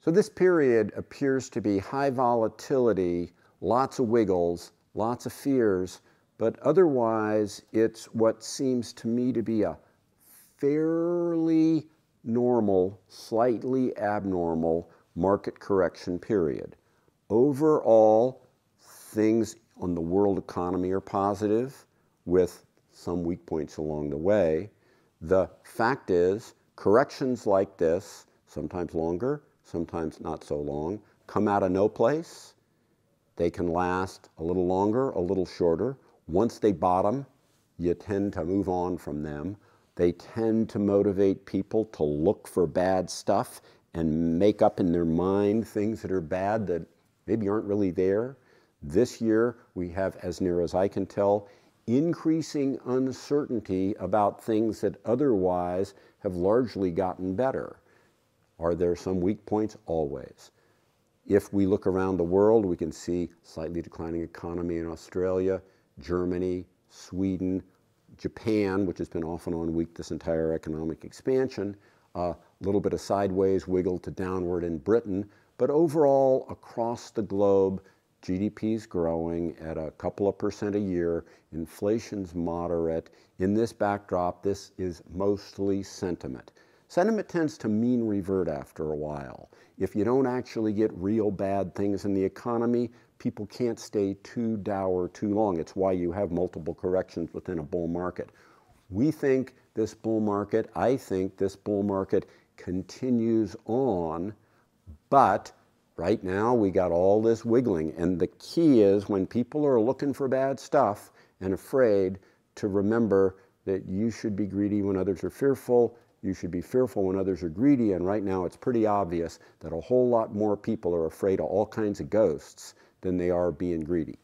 So this period appears to be high volatility, lots of wiggles, lots of fears, but otherwise it's what seems to me to be a fairly normal, slightly abnormal market correction period. Overall, things on the world economy are positive with some weak points along the way. The fact is, corrections like this, sometimes longer, sometimes not so long, come out of no place. They can last a little longer, a little shorter. Once they bottom, you tend to move on from them. They tend to motivate people to look for bad stuff and make up in their mind things that are bad that maybe aren't really there. This year, we have, as near as I can tell, increasing uncertainty about things that otherwise have largely gotten better. Are there some weak points? Always. If we look around the world, we can see slightly declining economy in Australia, Germany, Sweden, Japan, which has been off and on weak this entire economic expansion, a uh, little bit of sideways wiggle to downward in Britain, but overall across the globe, GDP is growing at a couple of percent a year, inflation's moderate. In this backdrop, this is mostly sentiment. Sentiment tends to mean revert after a while. If you don't actually get real bad things in the economy, people can't stay too dour too long. It's why you have multiple corrections within a bull market. We think this bull market, I think this bull market continues on, but right now we got all this wiggling. And the key is when people are looking for bad stuff and afraid to remember that you should be greedy when others are fearful you should be fearful when others are greedy, and right now it's pretty obvious that a whole lot more people are afraid of all kinds of ghosts than they are being greedy.